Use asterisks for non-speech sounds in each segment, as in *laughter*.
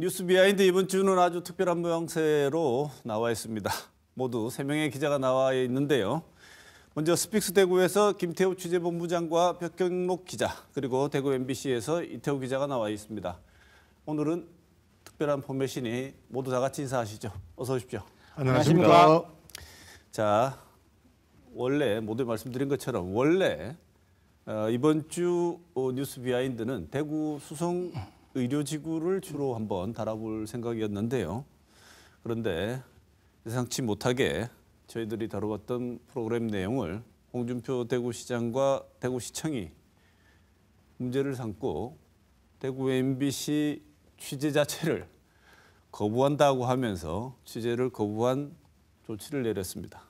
뉴스 비하인드 이번 주는 아주 특별한 모양새로 나와 있습니다. 모두 3명의 기자가 나와 있는데요. 먼저 스픽스 대구에서 김태우 취재본부장과 벽경록 기자, 그리고 대구 MBC에서 이태우 기자가 나와 있습니다. 오늘은 특별한 포맷이니 모두 다 같이 인사하시죠. 어서 오십시오. 안녕하십니까. 자, 원래 모두 말씀드린 것처럼 원래 어, 이번 주 어, 뉴스 비하인드는 대구 수성 의료지구를 주로 한번 달아볼 생각이었는데요. 그런데 예상치 못하게 저희들이 다뤄봤던 프로그램 내용을 홍준표 대구시장과 대구시청이 문제를 삼고 대구 MBC 취재 자체를 거부한다고 하면서 취재를 거부한 조치를 내렸습니다.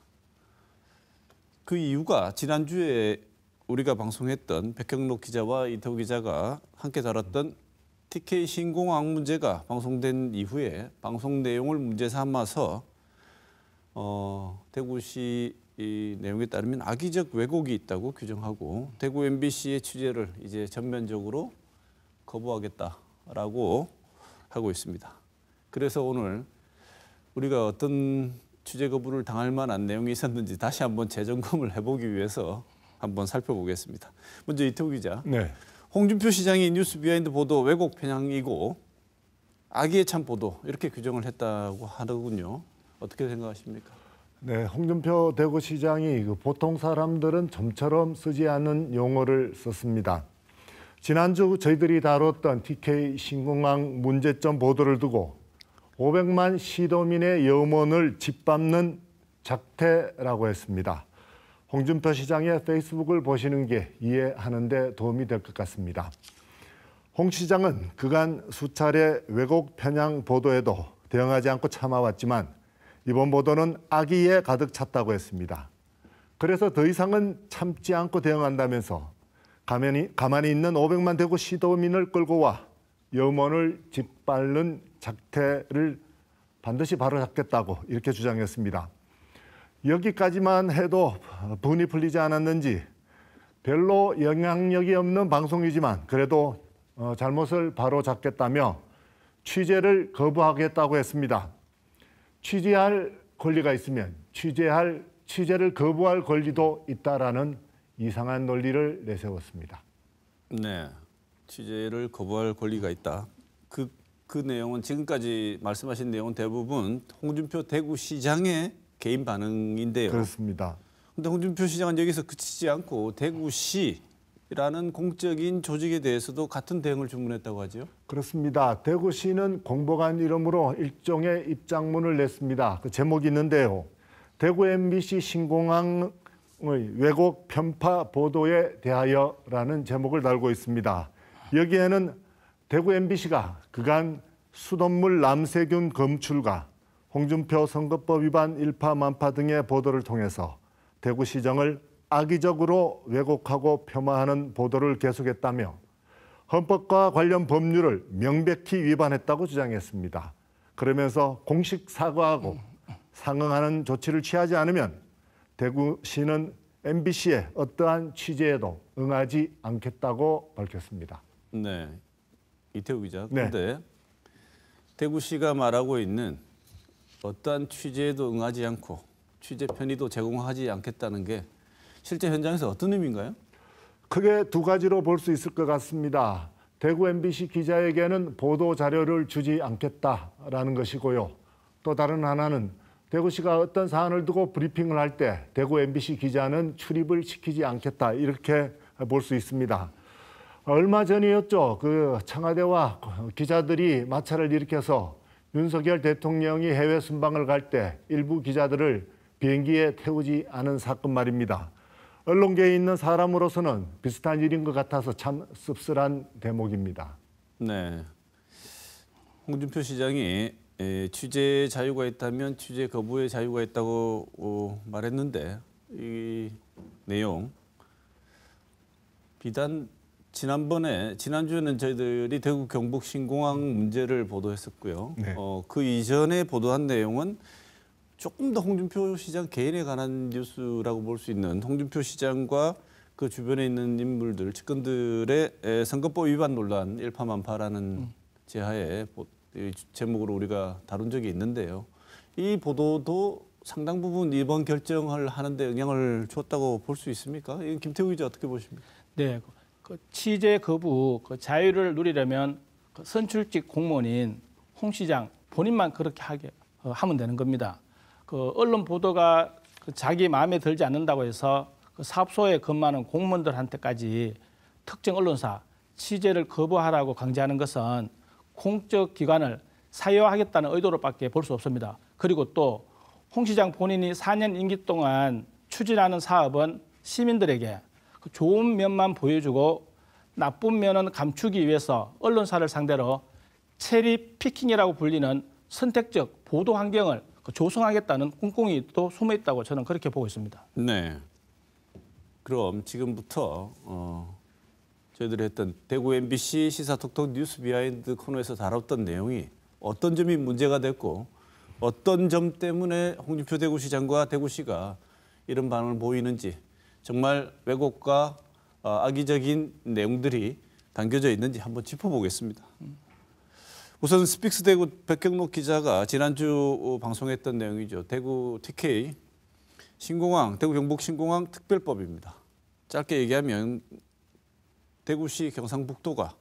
그 이유가 지난주에 우리가 방송했던 백경록 기자와 이태호 기자가 함께 다뤘던 TK 신공항 문제가 방송된 이후에 방송 내용을 문제 삼아서 어, 대구시 이 내용에 따르면 악의적 왜곡이 있다고 규정하고 대구 MBC의 취재를 이제 전면적으로 거부하겠다라고 하고 있습니다. 그래서 오늘 우리가 어떤 취재 거부를 당할 만한 내용이 있었는지 다시 한번 재점검을 해보기 위해서 한번 살펴보겠습니다. 먼저 이태우 기자. 네. 홍준표 시장이 뉴스 비하인드 보도 왜곡 편향이고 악의에 찬 보도 이렇게 규정을 했다고 하더군요. 어떻게 생각하십니까? 네, 홍준표 대구시장이 그 보통 사람들은 점처럼 쓰지 않는 용어를 썼습니다. 지난주 저희들이 다뤘던 TK 신공항 문제점 보도를 두고 500만 시도민의 염원을 짓밟는 작태라고 했습니다. 홍준표 시장의 페이스북을 보시는 게 이해하는 데 도움이 될 것 같습니다. 홍 시장은 그간 수차례 왜곡 편향 보도에도 대응하지 않고 참아왔지만 이번 보도는 악의에 가득 찼다고 했습니다. 그래서 더 이상은 참지 않고 대응한다면서 가만히, 가만히 있는 500만 대구 시도민을 끌고 와 염원을 짓밟는 작태를 반드시 바로잡겠다고 이렇게 주장했습니다. 여기까지만 해도 분이 풀리지 않았는지 별로 영향력이 없는 방송이지만 그래도 어, 잘못을 바로 잡겠다며 취재를 거부하겠다고 했습니다. 취재할 권리가 있으면 취재할 취재를 거부할 권리도 있다라는 이상한 논리를 내세웠습니다. 네, 취재를 거부할 권리가 있다. 그, 그 내용은 지금까지 말씀하신 내용은 대부분 홍준표 대구시장의 개인 반응인데요. 그렇습니다. 그런데 홍준표 시장은 여기서 그치지 않고 대구시 라는 공적인 조직에 대해서도 같은 대응을 주문했다고 하지 그렇습니다. 대구시는 공보관 이름으로 일종의 입장문을 냈습니다. 그 제목이 있는데요. 대구 MBC 신공항의 왜곡 편파 보도에 대하여라는 제목을 달고 있습니다. 여기에는 대구 MBC가 그간 수돗물 남세균 검출과 홍준표 선거법 위반 일파만파 등의 보도를 통해서 대구시정을 악의적으로 왜곡하고 폄하하는 보도를 계속했다며 헌법과 관련 법률을 명백히 위반했다고 주장했습니다. 그러면서 공식 사과하고 상응하는 조치를 취하지 않으면 대구시는 MBC의 어떠한 취재에도 응하지 않겠다고 밝혔습니다. 네, 이태우 기자. 그런데 네. 대구시가 말하고 있는 어떠한 취재에도 응하지 않고 취재 편의도 제공하지 않겠다는 게 실제 현장에서 어떤 의미인가요? 크게 두 가지로 볼 수 있을 것 같습니다. 대구 MBC 기자에게는 보도 자료를 주지 않겠다라는 것이고요. 또 다른 하나는 대구시가 어떤 사안을 두고 브리핑을 할 때 대구 MBC 기자는 출입을 시키지 않겠다 이렇게 볼 수 있습니다. 얼마 전이었죠. 그 청와대와 기자들이 마찰을 일으켜서 윤석열 대통령이 해외 순방을 갈 때 일부 기자들을 비행기에 태우지 않은 사건 말입니다. 언론계에 있는 사람으로서는 비슷한 일인 것 같아서 참 씁쓸한 대목입니다. 네. 홍준표 시장이 취재 자유가 있다면 취재 거부의 자유가 있다고 어, 말했는데 이 내용 비단 지난번에 지난주에는 저희들이 대구 경북 신공항 문제를 보도했었고요. 네. 어, 그 이전에 보도한 내용은 조금 더 홍준표 시장 개인에 관한 뉴스라고 볼 수 있는 홍준표 시장과 그 주변에 있는 인물들, 측근들의 선거법 위반 논란 일파만파라는 음. 제하에 제목으로 우리가 다룬 적이 있는데요. 이 보도도 상당 부분 이번 결정을 하는데 영향을 줬다고 볼 수 있습니까? 김태우 기자 어떻게 보십니까? 네, 그 취재 거부 그 자유를 누리려면 그 선출직 공무원인 홍 시장 본인만 그렇게 하게 어, 하면 되는 겁니다. 그 언론 보도가 그 자기 마음에 들지 않는다고 해서 그 사업소에 근무하는 공무원들한테까지 특정 언론사 취재를 거부하라고 강제하는 것은 공적 기관을 사유화하겠다는 의도로밖에 볼 수 없습니다. 그리고 또 홍 시장 본인이 4년 임기 동안 추진하는 사업은 시민들에게 그 좋은 면만 보여주고 나쁜 면은 감추기 위해서 언론사를 상대로 체리 피킹이라고 불리는 선택적 보도 환경을 그 조성하겠다는 꿍꿍이 또 숨어 있다고 저는 그렇게 보고 있습니다. 네. 그럼 지금부터 어, 저희들이 했던 대구 MBC 시사톡톡 뉴스 비하인드 코너에서 다뤘던 내용이 어떤 점이 문제가 됐고 어떤 점 때문에 홍준표 대구시장과 대구시가 이런 반응을 보이는지 정말 왜곡과 어, 악의적인 내용들이 담겨져 있는지 한번 짚어보겠습니다. 우선 스픽스 대구 백경록 기자가 지난주 방송했던 내용이죠. 대구 TK 신공항 대구 경북 신공항 특별법입니다. 짧게 얘기하면 대구시 경상북도가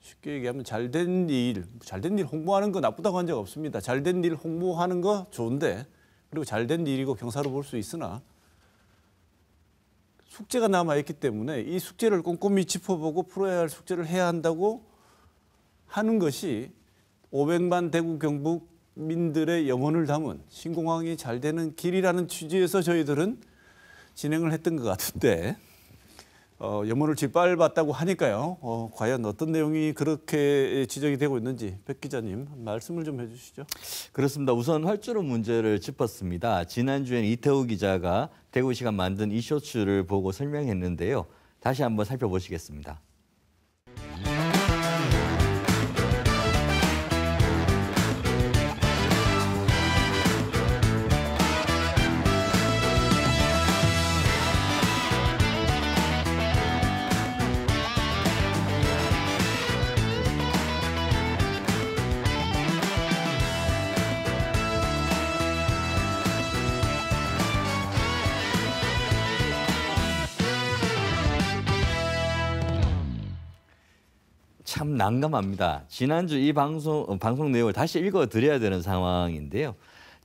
쉽게 얘기하면 잘된 일, 잘된 일 홍보하는 거 나쁘다고 한 적 없습니다. 잘된 일 홍보하는 거 좋은데 그리고 잘된 일이고 경사로 볼 수 있으나 숙제가 남아 있기 때문에 이 숙제를 꼼꼼히 짚어보고 풀어야 할 숙제를 해야 한다고 하는 것이 500만 대구 경북민들의 염원을 담은 신공항이 잘 되는 길이라는 취지에서 저희들은 진행을 했던 것 같은데 어, 염원을 짓밟았다고 하니까요. 어, 과연 어떤 내용이 그렇게 지적이 되고 있는지 백 기자님 말씀을 좀 해주시죠. 그렇습니다. 우선 활주로 문제를 짚었습니다. 지난주엔 이태우 기자가 대구시가 만든 이 쇼츠를 보고 설명했는데요. 다시 한번 살펴보시겠습니다. 참 난감합니다. 지난주 이 방송 어, 방송 내용을 다시 읽어 드려야 되는 상황인데요.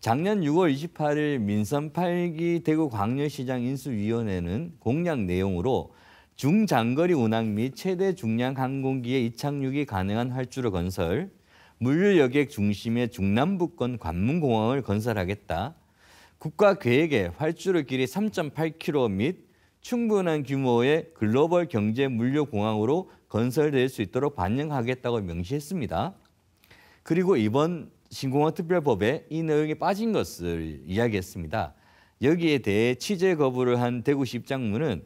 작년 6월 28일 민선 8기 대구 광역시장 인수위원회는 공약 내용으로 중장거리 운항 및 최대 중량 항공기의 이착륙이 가능한 활주로 건설, 물류 여객 중심의 중남부권 관문공항을 건설하겠다. 국가 계획에 활주로 길이 3.8km 및 충분한 규모의 글로벌 경제 물류 공항으로 건설될 수 있도록 반영하겠다고 명시했습니다. 그리고 이번 신공항 특별법에 이 내용이 빠진 것을 이야기했습니다. 여기에 대해 취재 거부를 한 대구시 입장문은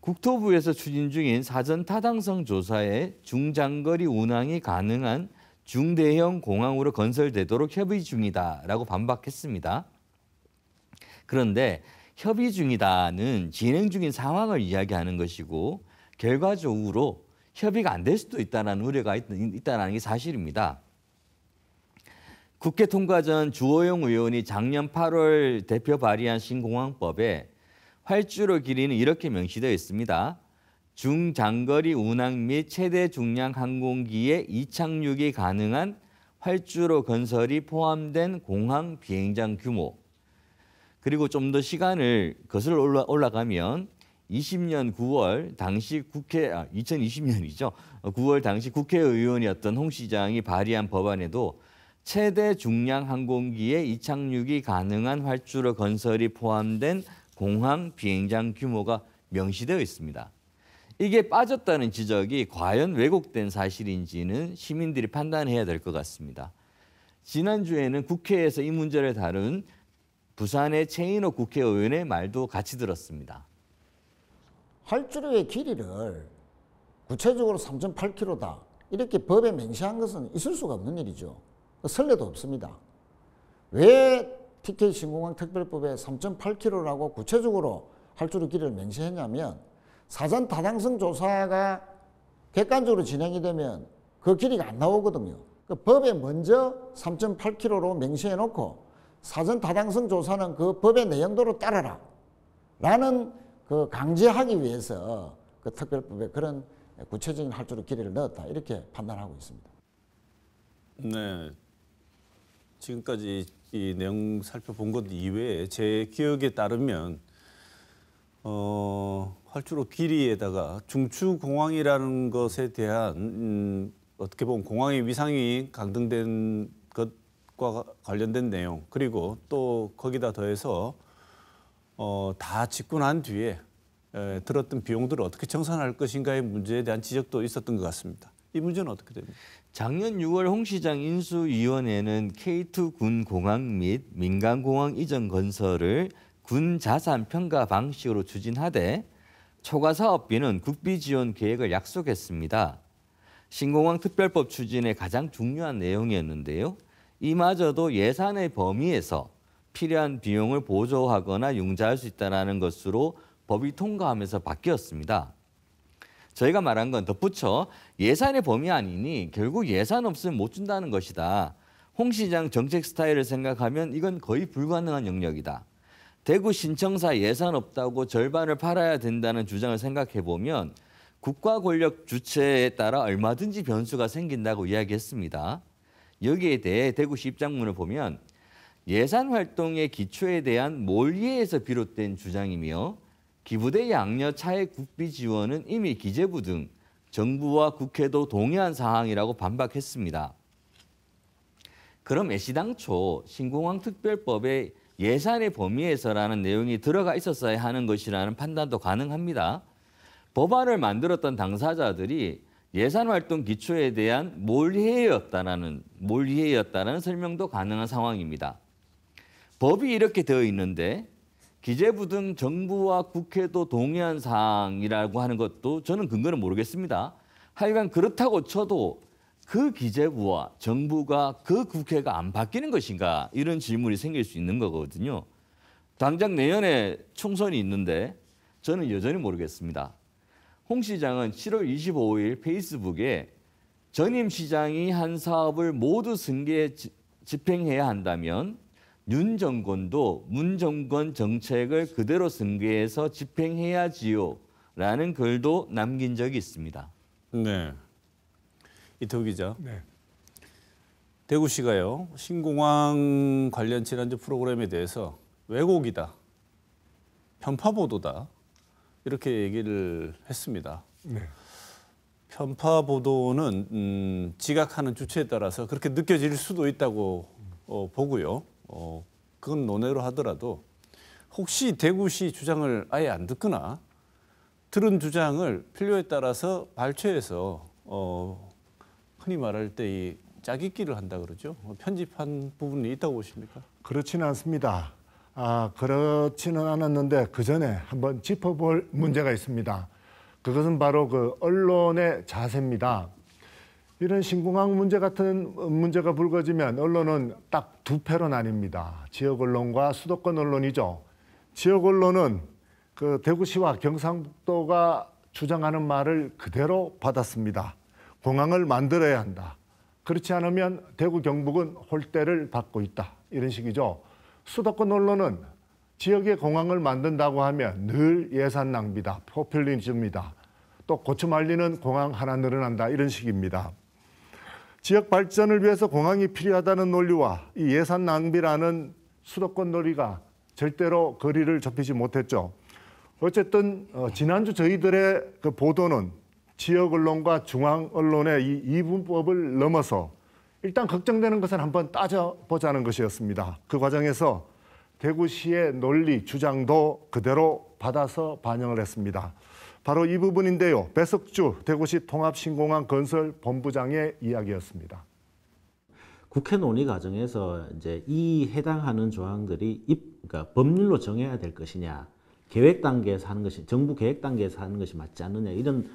국토부에서 추진 중인 사전 타당성 조사에 중장거리 운항이 가능한 중대형 공항으로 건설되도록 협의 중이다라고 반박했습니다. 그런데 협의 중이다는 진행 중인 상황을 이야기하는 것이고 결과적으로 협의가 안 될 수도 있다는 우려가 있다는 게 사실입니다. 국회 통과 전 주호영 의원이 작년 8월 대표 발의한 신공항법에 활주로 길이는 이렇게 명시되어 있습니다. 중장거리 운항 및 최대 중량 항공기의 이착륙이 가능한 활주로 건설이 포함된 공항 비행장 규모 그리고 좀 더 시간을 거슬러 올라가면 20년 9월 당시 국회 아, 2020년이죠. 9월 어, 당시 국회의원이었던 홍 시장이 발의한 법안에도 최대 중량 항공기의 이착륙이 가능한 활주로 건설이 포함된 공항 비행장 규모가 명시되어 있습니다. 이게 빠졌다는 지적이 과연 왜곡된 사실인지는 시민들이 판단해야 될 것 같습니다. 지난주에는 국회에서 이 문제를 다룬 부산의 최인호 국회의원의 말도 같이 들었습니다. 할주로의 길이를 구체적으로 3.8km다. 이렇게 법에 명시한 것은 있을 수가 없는 일이죠. 설레도 없습니다. 왜 TK 신공항 특별법에 3.8km라고 구체적으로 할주로 길을 맹시했냐면 사전 타당성 조사가 객관적으로 진행이 되면 그 길이가 안 나오거든요. 그 법에 먼저 3.8km로 맹시해놓고 사전 타당성 조사는 그 법의 내용대로 따라라 라는 그 강제하기 위해서 그 특별법에 그런 구체적인 할조로 기례를 넣었다 이렇게 판단하고 있습니다. 네. 지금까지 이 내용 살펴본 것 이외에 제 기억에 따르면 어, 활주로 길이에다가 중추공황이라는 것에 대한 음, 어떻게 보면 공황의 위상이 강등된 것과 관련된 내용 그리고 또 거기다 더해서 어, 다 짓고 난 뒤에 에, 들었던 비용들을 어떻게 청산할 것인가의 문제에 대한 지적도 있었던 것 같습니다. 이 문제는 어떻게 됩니까? 작년 6월 홍 시장 인수위원회는 K2 군 공항 및 민간 공항 이전 건설을 군 자산 평가 방식으로 추진하되 초과 사업비는 국비 지원 계획을 약속했습니다. 신공항 특별법 추진의 가장 중요한 내용이었는데요. 이마저도 예산의 범위에서 필요한 비용을 보조하거나 융자할 수 있다는 것으로 법이 통과하면서 바뀌었습니다. 저희가 말한 건 덧붙여 예산의 범위 아니니 결국 예산 없으면 못 준다는 것이다. 홍 시장 정책 스타일을 생각하면 이건 거의 불가능한 영역이다. 대구 신청사 예산 없다고 절반을 팔아야 된다는 주장을 생각해보면 국가 권력 주체에 따라 얼마든지 변수가 생긴다고 이야기했습니다. 여기에 대해 대구시 입장문을 보면 예산 활동의 기초에 대한 몰이에서 비롯된 주장이며 기부대 양녀 차액 국비 지원은 이미 기재부 등 정부와 국회도 동의한 사항이라고 반박했습니다. 그럼 애시당초 신공항 특별법에 예산의 범위에서라는 내용이 들어가 있었어야 하는 것이라는 판단도 가능합니다. 법안을 만들었던 당사자들이 예산 활동 기초에 대한 몰해였다는몰해였다는 설명도 가능한 상황입니다. 법이 이렇게 되어 있는데 기재부 등 정부와 국회도 동의한 사항이라고 하는 것도 저는 근거는 모르겠습니다. 하여간 그렇다고 쳐도 그 기재부와 정부가 그 국회가 안 바뀌는 것인가 이런 질문이 생길 수 있는 거거든요. 당장 내년에 총선이 있는데 저는 여전히 모르겠습니다. 홍 시장은 7월 25일 페이스북에 전임 시장이 한 사업을 모두 승계 집행해야 한다면 윤 정권도 문 정권 정책을 그대로 승계해서 집행해야지요라는 글도 남긴 적이 있습니다. 네. 이태 기자. 네. 대구시가요 신공항 관련 지난주 프로그램에 대해서 왜곡이다, 편파 보도다 이렇게 얘기를 했습니다. 네. 편파 보도는 음, 지각하는 주체에 따라서 그렇게 느껴질 수도 있다고 어, 보고요. 어, 그건 논외로 하더라도 혹시 대구시 주장을 아예 안 듣거나 들은 주장을 필요에 따라서 발췌해서 어, 흔히 말할 때 이 짜깁기를 한다 그러죠. 뭐 편집한 부분이 있다고 보십니까? 그렇지는 않습니다. 아, 그렇지는 않았는데 그 전에 한번 짚어볼 문제가 있습니다. 그것은 바로 그 언론의 자세입니다. 이런 신공항 문제 같은 문제가 불거지면 언론은 딱 두 패로 나뉩니다. 지역 언론과 수도권 언론이죠. 지역 언론은 그 대구시와 경상도가 주장하는 말을 그대로 받았습니다. 공항을 만들어야 한다. 그렇지 않으면 대구 경북은 홀대를 받고 있다. 이런 식이죠. 수도권 언론은 지역에 공항을 만든다고 하면 늘 예산 낭비다. 포퓰리즘이다. 또고추 말리는 공항 하나 늘어난다. 이런 식입니다. 지역 발전을 위해서 공항이 필요하다는 논리와 이 예산 낭비라는 수도권 논리가 절대로 거리를 좁히지 못했죠. 어쨌든 어, 지난주 저희들의 그 보도는 지역 언론과 중앙 언론의 이 이분법을 넘어서 일단 걱정되는 것을 한번 따져보자는 것이었습니다. 그 과정에서 대구시의 논리, 주장도 그대로 받아서 반영을 했습니다. 바로 이 부분인데요. 배석주 대구시 통합신공항 건설 본부장의 이야기였습니다. 국회 논의 과정에서 이제 이 해당하는 조항들이 입, 그러니까 법률로 정해야 될 것이냐, 계획 단계에서 하는 것이 정부 계획 단계에서 하는 것이 맞지 않느냐 이런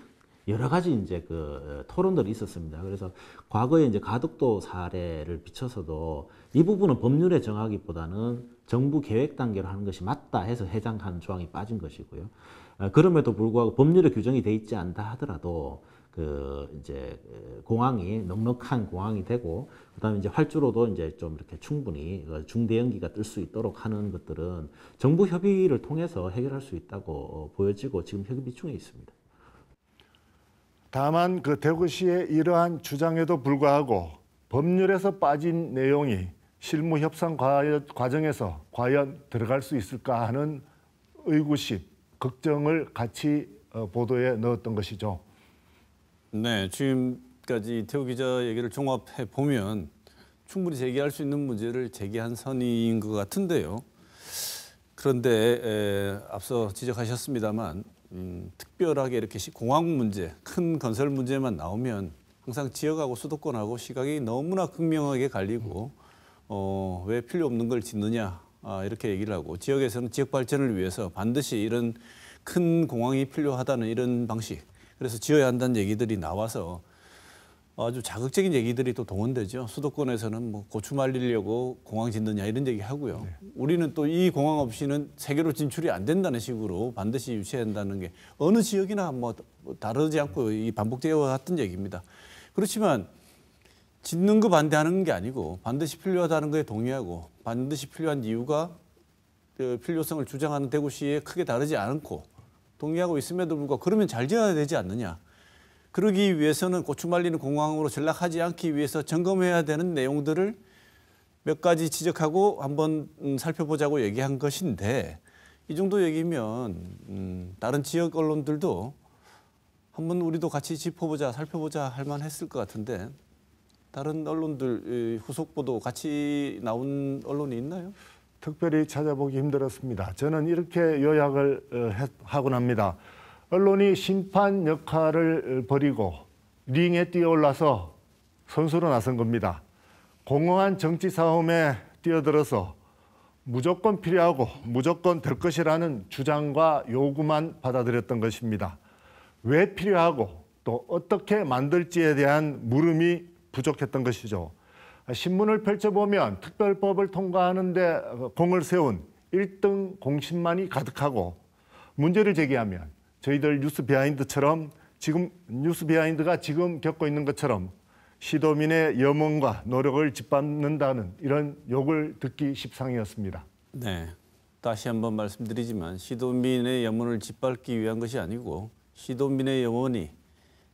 여러 가지 이제 그 토론들이 있었습니다. 그래서 과거에 이제 가덕도 사례를 비춰서도 이 부분은 법률에 정하기보다는 정부 계획 단계로 하는 것이 맞다 해서 해당하는 조항이 빠진 것이고요. 아, 그럼에도 불구하고 법률에 규정이 돼 있지 않다 하더라도 그 이제 공항이 넉넉한 공항이 되고 그다음에 이제 활주로도 이제 좀 이렇게 충분히 그 중대형기가 뜰 수 있도록 하는 것들은 정부 협의를 통해서 해결할 수 있다고 어, 보여지고 지금 협의 중에 있습니다. 다만 그 대구시의 이러한 주장에도 불구하고 법률에서 빠진 내용이 실무 협상 과정에서 과연 들어갈 수 있을까 하는 의구심 걱정을 같이 어, 보도에 넣었던 것이죠. 네, 지금까지 태우 기자 얘기를 종합해 보면 충분히 제기할 수 있는 문제를 제기한 선인 것 같은데요. 그런데 에, 앞서 지적하셨습니다만 음, 특별하게 이렇게 공항 문제, 큰 건설 문제만 나오면 항상 지역하고 수도권하고 시각이 너무나 극명하게 갈리고 어, 왜 필요 없는 걸 짓느냐 아, 이렇게 얘기를 하고 지역에서는 지역 발전을 위해서 반드시 이런 큰 공항이 필요하다는 이런 방식 그래서 지어야 한다는 얘기들이 나와서 아주 자극적인 얘기들이 또 동원되죠. 수도권에서는 뭐 고추 말리려고 공항 짓느냐 이런 얘기 하고요. 네. 우리는 또 이 공항 없이는 세계로 진출이 안 된다는 식으로 반드시 유치한다는 해야게 어느 지역이나 뭐 다르지 않고 이 반복되어 왔던 얘기입니다. 그렇지만 짓는 거 반대하는 게 아니고 반드시 필요하다는 거에 동의하고 반드시 필요한 이유가 그 필요성을 주장하는 대구시에 크게 다르지 않고 동의하고 있음에도 불구하고 그러면 잘 지어야 되지 않느냐. 그러기 위해서는 고추 말리는 공항으로 전락하지 않기 위해서 점검해야 되는 내용들을 몇 가지 지적하고 한번 음, 살펴보자고 얘기한 것인데 이 정도 얘기면 음, 다른 지역 언론들도 한번 우리도 같이 짚어보자 살펴보자 할 만했을 것 같은데 다른 언론들 후속 보도 같이 나온 언론이 있나요? 특별히 찾아보기 힘들었습니다. 저는 이렇게 요약을 어, 하곤 합니다. 언론이 심판 역할을 버리고 어, 링에 뛰어올라서 선수로 나선 겁니다. 공허한 정치 싸움에 뛰어들어서 무조건 필요하고 무조건 될 것이라는 주장과 요구만 받아들였던 것입니다. 왜 필요하고 또 어떻게 만들지에 대한 물음이 부족했던 것이죠. 신문을 펼쳐보면 특별법을 통과하는데 공을 세운 1등 공신만이 가득하고 문제를 제기하면 저희들 뉴스 비하인드처럼 지금 뉴스 비하인드가 지금 겪고 있는 것처럼 시도민의 염원과 노력을 짓밟는다는 이런 욕을 듣기 십상이었습니다. 네. 다시 한번 말씀드리지만 시도민의 염원을 짓밟기 위한 것이 아니고 시도민의 염원이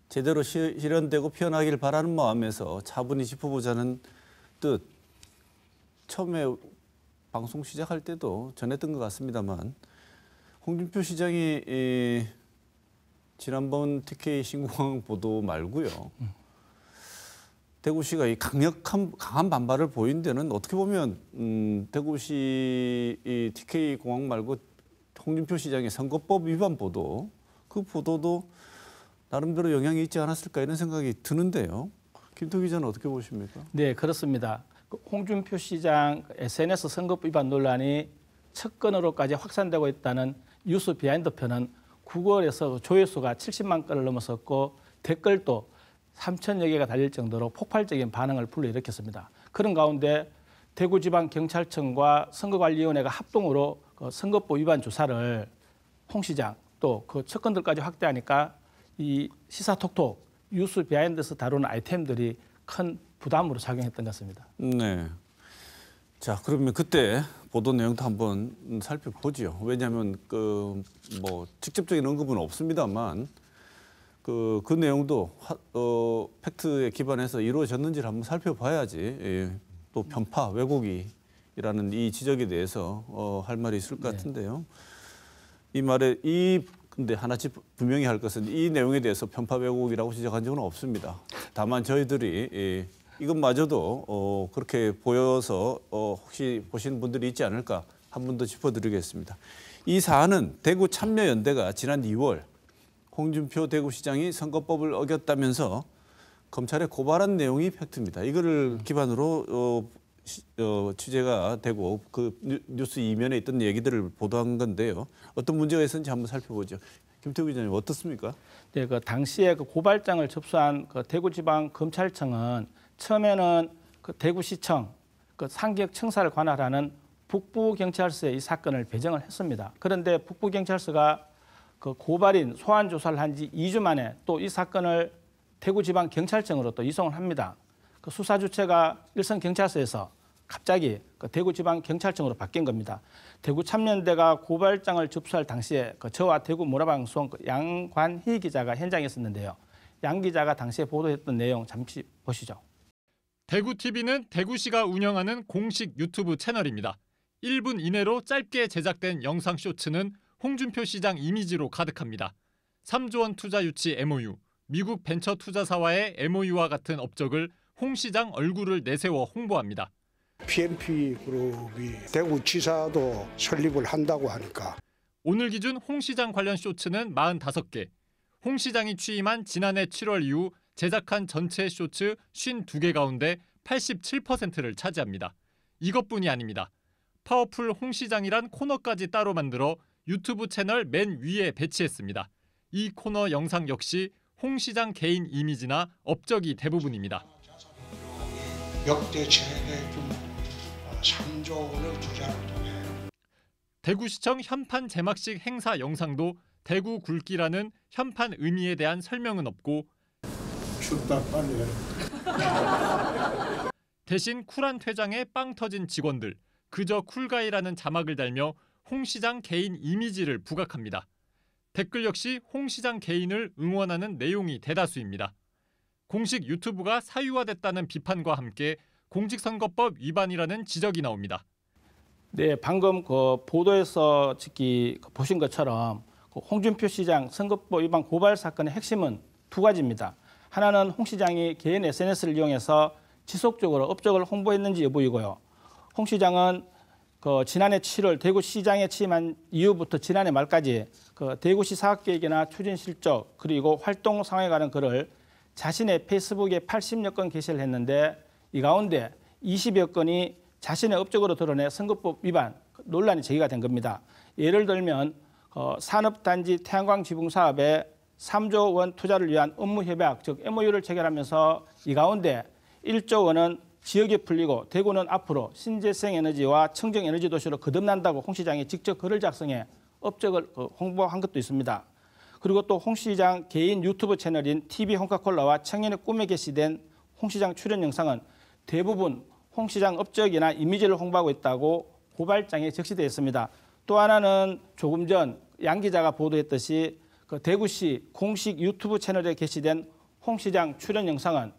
제대로 실현되고 표현하길 바라는 마음에서 차분히 짚어보자는 뜻 처음에 방송 시작할 때도 전했던 것 같습니다만 홍준표 시장이 이 지난번 TK 신공항 보도 말고요. 대구시가 이 강력한 강한 반발을 보인 데는 어떻게 보면 음, 대구시 이 TK 공항 말고 홍준표 시장의 선거법 위반 보도 그 보도도 나름대로 영향이 있지 않았을까 이런 생각이 드는데요. 김태 기자는 어떻게 보십니까? 네, 그렇습니다. 그 홍준표 시장 SNS 선거 위반 논란이 첫 건으로까지 확산되고 있다는 뉴스 비하인드 편은 9월에서 조회수가 70만 건을 넘었었고 댓글도 3천여 개가 달릴 정도로 폭발적인 반응을 불러일으켰습니다. 그런 가운데 대구지방경찰청과 선거관리위원회가 합동으로 그 선거법 위반 조사를 홍 시장 또그 측근들까지 확대하니까 이 시사톡톡 뉴스 비하인드에서 다루는 아이템들이 큰 부담으로 작용했던 것 같습니다. 네. 자 그러면 그때 보도 내용도 한번 살펴보지 왜냐하면 그뭐 직접적인 언급은 없습니다만 그, 그 내용도 화, 어, 팩트에 기반해서 이루어졌는지를 한번 살펴봐야지 예, 또 편파 왜곡이라는 이 지적에 대해서 어, 할 말이 있을 것 네. 같은데요. 네. 이 말에 이 근데 하나 씩 분명히 할 것은 이 내용에 대해서 편파 왜곡이라고 지적한 적은 없습니다. 다만 저희들이 이, 예, 이것마저도 어, 그렇게 보여서 어, 혹시 보신 분들이 있지 않을까 한 번 더 짚어드리겠습니다. 이 사안은 대구 참여연대가 지난 2월 홍준표 대구시장이 선거법을 어겼다면서 검찰에 고발한 내용이 팩트입니다. 이거를 기반으로 어, 어, 취재가 되고 그 뉴스 이면에 있던 얘기들을 보도한 건데요. 어떤 문제가 있었는지 한번 살펴보죠. 김태우 기자님 어떻습니까? 네, 그 당시에 그 고발장을 접수한 그 대구지방 검찰청은 처음에는 그 대구시청 그상기 청사를 관할하는 북부경찰서에 이 사건을 배정을 했습니다. 그런데 북부경찰서가 그 고발인 소환 조사를 한 지 2주 만에 또 이 사건을 대구지방경찰청으로 또 이송을 합니다. 그 수사 주체가 일선 경찰서에서 갑자기 그 대구지방경찰청으로 바뀐 겁니다. 대구 참여대가 고발장을 접수할 당시에 그 저와 대구 모라방송 그 양관희 기자가 현장에 있었는데요. 양 기자가 당시에 보도했던 내용 잠시 보시죠. 대구TV는 대구시가 운영하는 공식 유튜브 채널입니다. 1분 이내로 짧게 제작된 영상 쇼츠는 홍준표 시장 이미지로 가득합니다. 3조 원 투자 유치 MOU, 미국 벤처 투자사와의 MOU와 같은 업적을 홍 시장 얼굴을 내세워 홍보합니다. PMP 그룹이 대구 지사도 설립을 한다고 하니까 오늘 기준 홍 시장 관련 쇼츠는 45개. 홍 시장이 취임한 지난해 7월 이후 제작한 전체 쇼츠 52개 가운데 87%를 차지합니다. 이것뿐이 아닙니다. 파워풀 홍 시장이란 코너까지 따로 만들어 유튜브 채널 맨 위에 배치했습니다. 이 코너 영상 역시 홍 시장 개인 이미지나 업적이 대부분입니다. 역대 최대금 3조 원을 투자를 통해 대구시청 현판 제막식 행사 영상도 대구 굵기라는 현판 의미에 대한 설명은 없고 춥다 빨리 *laughs* 대신 쿨한 퇴장에 빵 터진 직원들 그저 쿨가이라는 자막을 달며 홍 시장 개인 이미지를 부각합니다. 댓글 역시 홍 시장 개인을 응원하는 내용이 대다수입니다. 공식 유튜브가 사유화됐다는 비판과 함께 공직선거법 위반이라는 지적이 나옵니다. 네, 방금 그 보도에서 특히 그 보신 것처럼 그 홍준표 시장 선거법 위반 고발 사건의 핵심은 두 가지입니다. 하나는 홍 시장이 개인 SNS를 이용해서 지속적으로 업적을 홍보했는지 여부이고요. 홍 시장은 그 지난해 7월 대구시장에 취임한 이후부터 지난해 말까지 그 대구시 사업계획이나 추진 실적 그리고 활동 상황에 관한 글을 자신의 페이스북에 80여 건 게시를 했는데 이 가운데 20여 건이 자신의 업적으로 드러내 선거법 위반 논란이 제기가 된 겁니다. 예를 들면 어, 산업단지 태양광 지붕 사업에 3조 원 투자를 위한 업무 협약 즉 MOU를 체결하면서 이 가운데 1조 원은 지역에 풀리고 대구는 앞으로 신재생 에너지와 청정 에너지 도시로 거듭난다고 홍 시장이 직접 글을 작성해 업적을 어, 홍보한 것도 있습니다. 그리고 또 홍 시장 개인 유튜브 채널인 TV 홍카콜라와 청년의 꿈에 게시된 홍 시장 출연 영상은 대부분 홍 시장 업적이나 이미지를 홍보하고 있다고 고발장에 적시되어 있습니다. 또 하나는 조금 전 양 기자가 보도했듯이 그 대구시 공식 유튜브 채널에 게시된 홍 시장 출연 영상은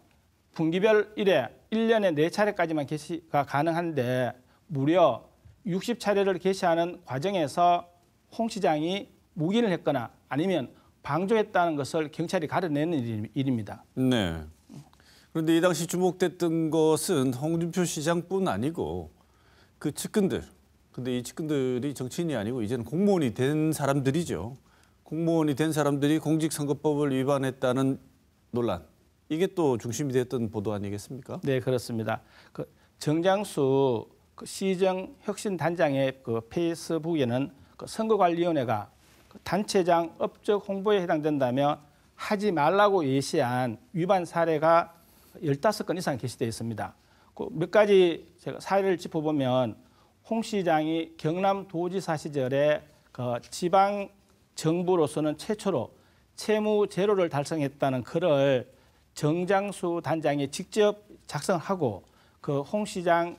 분기별 1회 1년에 4차례까지만 게시가 가능한데 무려 60차례를 게시하는 과정에서 홍 시장이 묵인을 했거나 아니면 방조했다는 것을 경찰이 가려내는 일입니다. 네. 그런데 이 당시 주목됐던 것은 홍준표 시장뿐 아니고 그 측근들. 근데 이 측근들이 정치인이 아니고 이제는 공무원이 된 사람들이죠. 공무원이 된 사람들이 공직선거법을 위반했다는 논란. 이게 또 중심이 됐던 보도 아니겠습니까? 네, 그렇습니다. 그 정장수 그 시정혁신단장의 그 페이스북에는 그 선거관리위원회가 단체장 업적 홍보에 해당된다며 하지 말라고 예시한 위반 사례가 15건 이상 게시되어 있습니다. 그 몇 가지 제가 사례를 짚어보면 홍 시장이 경남 도지사 시절에 그 지방 정부로서는 최초로 채무 제로를 달성했다는 글을 정장수 단장이 직접 작성하고 그홍 시장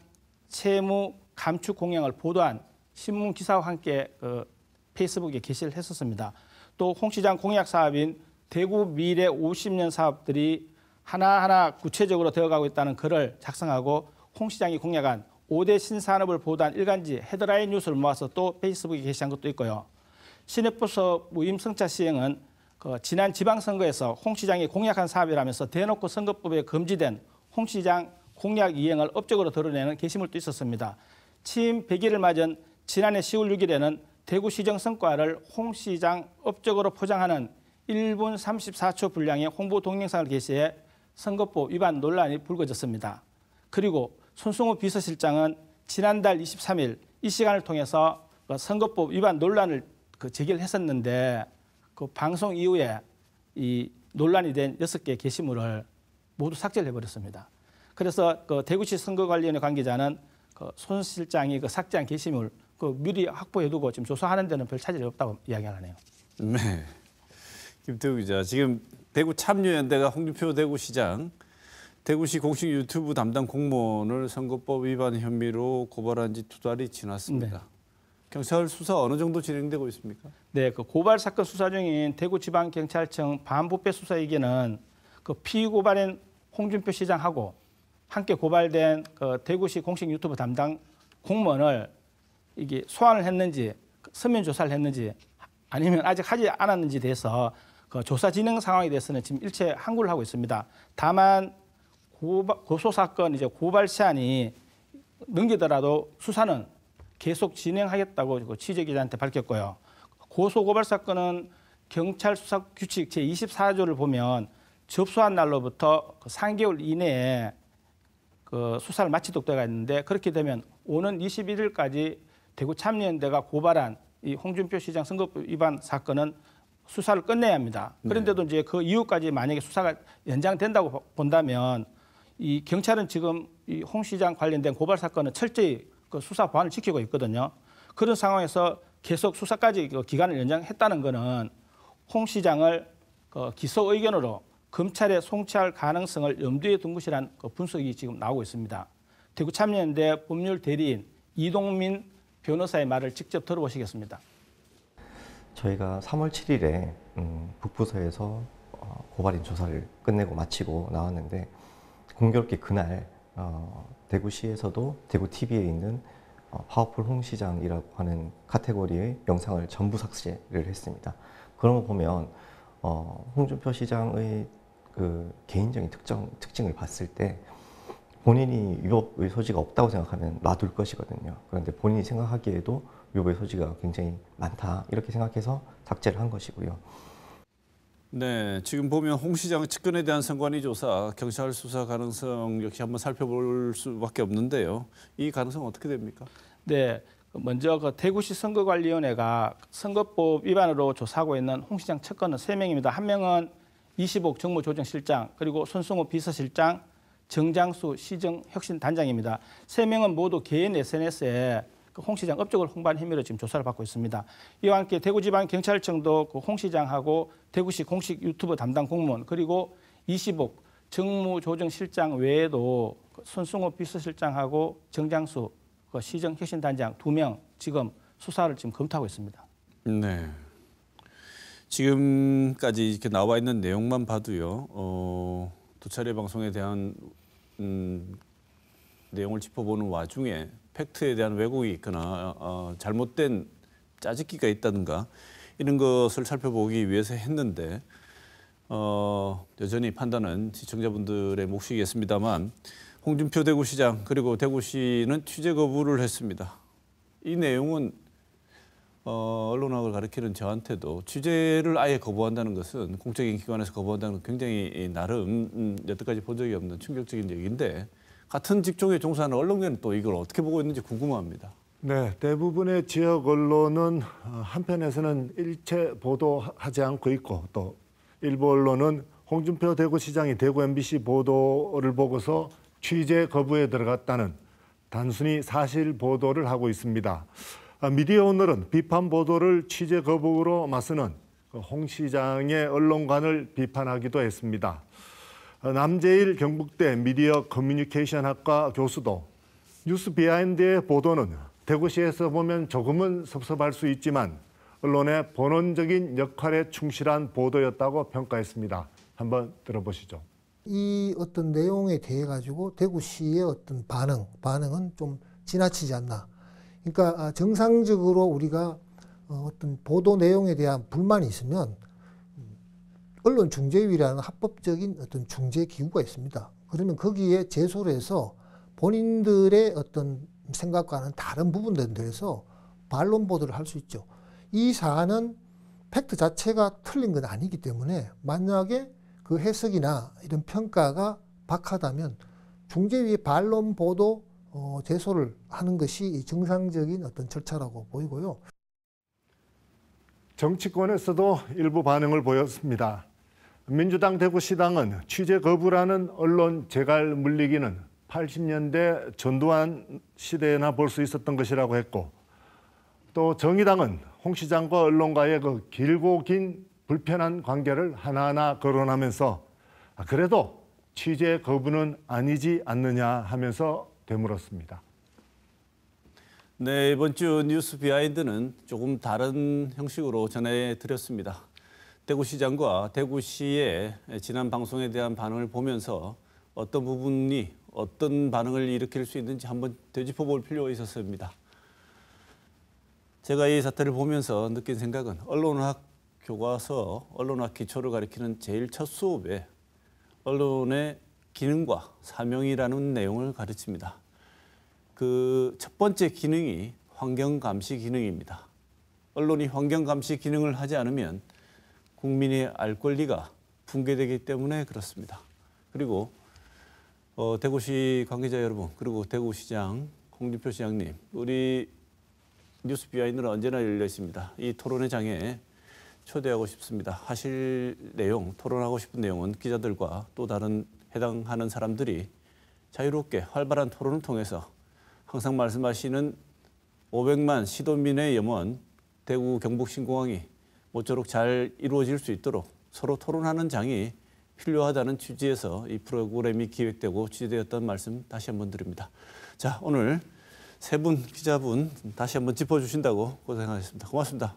채무 감축 공약을 보도한 신문 기사와 함께 그 페이스북에 게시를 했었습니다. 또 홍 시장 공약 사업인 대구 미래 50년 사업들이 하나하나 구체적으로 되어가고 있다는 글을 작성하고 홍 시장이 공약한 5대 신산업을 보도한 일간지 헤드라인 뉴스를 모아서 또 페이스북에 게시한 것도 있고요. 시내부서 무임 승차 시행은 그 지난 지방선거에서 홍 시장이 공약한 사업이라면서 대놓고 선거법에 금지된 홍 시장 공약 이행을 업적으로 드러내는 게시물도 있었습니다. 취임 100일을 맞은 지난해 10월 6일에는 대구시정 성과를 홍 시장 업적으로 포장하는 1분 34초 분량의 홍보 동영상을 게시해 선거법 위반 논란이 불거졌습니다. 그리고 손승우 비서실장은 지난달 23일 이 시간을 통해서 그 선거법 위반 논란을 그 제기 했었는데 그 방송 이후에 이 논란이 된 6개 게시물을 모두 삭제를 해버렸습니다. 그래서 그 대구시 선거관리위원회 관계자는 그손 실장이 그 삭제한 게시물 그 미리 확보해두고 지금 조사하는 데는 별 차질이 없다고 이야기하네요. 네. 김태우 기자, 지금 대구 참여연대가 홍준표 대구시장 대구시 공식 유튜브 담당 공무원을 선거법 위반 혐의로 고발한 지 두 달이 지났습니다. 네. 경찰 수사 어느 정도 진행되고 있습니까? 네, 그 고발 사건 수사 중인 대구지방경찰청 반부패 수사에게는 그 피고발인 홍준표 시장하고 함께 고발된 그 대구시 공식 유튜브 담당 공무원을 이게 소환을 했는지 서면 조사를 했는지 아니면 아직 하지 않았는지 대해서 그 조사 진행 상황에 대해서는 지금 일체 항구를 하고 있습니다. 다만 고소 사건 이제 고발 시한이 넘기더라도 수사는 계속 진행하겠다고 그 취재 기자한테 밝혔고요. 고소 고발 사건은 경찰 수사 규칙 제 24조를 보면 접수한 날로부터 3개월 그 이내에 그 수사를 마치도록 되어 있는데 그렇게 되면 오는 21일까지 대구 참여연대가 고발한 이 홍준표 시장 선거법 위반 사건은 수사를 끝내야 합니다. 네. 그런데도 이제 그 이후까지 만약에 수사가 연장된다고 본다면 이 경찰은 지금 이 홍 시장 관련된 고발 사건은 철저히 그 수사 보안을 지키고 있거든요. 그런 상황에서 계속 수사까지 그 기간을 연장했다는 거는 홍 시장을 그 기소 의견으로 검찰에 송치할 가능성을 염두에 둔것이라는그 분석이 지금 나오고 있습니다. 대구 참여연대 법률 대리인 이동민 변호사의 말을 직접 들어보시겠습니다. 저희가 3월 7일에 음, 북부서에서 어, 고발인 조사를 끝내고 마치고 나왔는데 공교롭게 그날 어, 대구시에서도 대구 TV에 있는 어, 파워풀 홍시장이라고 하는 카테고리의 영상을 전부 삭제를 했습니다. 그런 거 보면 어, 홍준표 시장의 그 개인적인 특정 특징을 봤을 때 본인이 위법의 소지가 없다고 생각하면 놔둘 것이거든요. 그런데 본인이 생각하기에도 위법의 소지가 굉장히 많다 이렇게 생각해서 삭제를 한 것이고요. 네, 지금 보면 홍 시장 측근에 대한 선관위 조사, 경찰 수사 가능성 역시 한번 살펴볼 수밖에 없는데요. 이 가능성 어떻게 됩니까? 네, 먼저 그 대구시 선거관리위원회가 선거법 위반으로 조사하고 있는 홍 시장 측근은 세명입니다한 명은 이십옥 정무조정실장, 그리고 손승호 비서실장, 정장수 시정혁신단장입니다. 세 명은 모두 개인 SNS에 그 홍 시장 업적을 홍보한 혐의로 지금 조사를 받고 있습니다. 이와 함께 대구지방경찰청도 그 홍 시장하고 대구시 공식 유튜브 담당 공무원 그리고 이시복 정무조정실장 외에도 그 손승호 비서실장하고 정장수 시정혁신단장 두 명 지금 수사를 지금 검토하고 있습니다. 네. 지금까지 이렇게 나와 있는 내용만 봐도요. 어, 두 차례 방송에 대한 음, 내용을 짚어보는 와중에 팩트에 대한 왜곡이 있거나 어, 잘못된 짜집기가 있다든가 이런 것을 살펴보기 위해서 했는데 어, 여전히 판단은 시청자분들의 몫이겠습니다만 홍준표 대구시장 그리고 대구시는 취재 거부를 했습니다. 이 내용은 어, 언론학을 가르치는 저한테도 취재를 아예 거부한다는 것은 공적인 기관에서 거부한다는 건 굉장히 나름 음, 여태까지 본 적이 없는 충격적인 얘기인데 같은 직종에 종사하는 언론계는 또 이걸 어떻게 보고 있는지 궁금합니다. 네, 대부분의 지역 언론은 어, 한편에서는 일체 보도하지 않고 있고 또 일부 언론은 홍준표 대구시장이 대구 MBC 보도를 보고서 취재 거부에 들어갔다는 단순히 사실 보도를 하고 있습니다. 아, 미디어 오늘은 비판 보도를 취재 거부로 맞서는 그 홍 시장의 언론관을 비판하기도 했습니다. 아, 남재일 경북대 미디어 커뮤니케이션학과 교수도 뉴스 비하인드의 보도는 대구시에서 보면 조금은 섭섭할 수 있지만 언론의 본원적인 역할에 충실한 보도였다고 평가했습니다. 한번 들어보시죠. 이 어떤 내용에 대해 가지고 대구시의 어떤 반응, 반응은 좀 지나치지 않나. 그러니까 아, 정상적으로 우리가 어, 어떤 보도 내용에 대한 불만이 있으면 언론중재위라는 합법적인 어떤 중재 기구가 있습니다. 그러면 거기에 제소를 해서 본인들의 어떤 생각과는 다른 부분들에 대해서 반론 보도를 할 수 있죠. 이 사안은 팩트 자체가 틀린 건 아니기 때문에 만약에 그 해석이나 이런 평가가 박하다면 중재위 반론 보도 어, 제소를 하는 것이 정상적인 어떤 절차라고 보이고요. 정치권에서도 일부 반응을 보였습니다. 민주당 대구시당은 취재 거부라는 언론 재갈 물리기는 80년대 전두환 시대에나 볼 수 있었던 것이라고 했고 또 정의당은 홍 시장과 언론과의 그 길고 긴 불편한 관계를 하나하나 거론하면서 아, 그래도 취재 거부는 아니지 않느냐 하면서 되물었습니다. 네, 이번 주 뉴스 비하인드는 조금 다른 형식으로 전해드렸습니다. 대구시장과 대구시의 지난 방송에 대한 반응을 보면서 어떤 부분이 어떤 반응을 일으킬 수 있는지 한번 되짚어 볼 필요가 있었습니다. 제가 이 사태를 보면서 느낀 생각은 언론학 교과서, 언론학 기초를 가리키는 제일 첫 수업에 언론의 기능과 사명이라는 내용을 가르칩니다. 그 첫 번째 기능이 환경 감시 기능입니다. 언론이 환경 감시 기능을 하지 않으면 국민의 알 권리가 붕괴되기 때문에 그렇습니다. 그리고 어, 대구시 관계자 여러분 그리고 대구시장 홍준표 시장님 우리 뉴스 비하인드는 언제나 열려 있습니다. 이 토론의 장에 초대하고 싶습니다. 하실 내용 토론하고 싶은 내용은 기자들과 또 다른 해당하는 사람들이 자유롭게 활발한 토론을 통해서 항상 말씀하시는 500만 시도민의 염원 대구 경북 신공항이 모쪼록 잘 이루어질 수 있도록 서로 토론하는 장이 필요하다는 취지에서 이 프로그램이 기획되고 취재되었던 말씀 다시 한번 드립니다. 자 오늘 세 분 기자분 다시 한번 짚어주신다고 고생하셨습니다. 고맙습니다.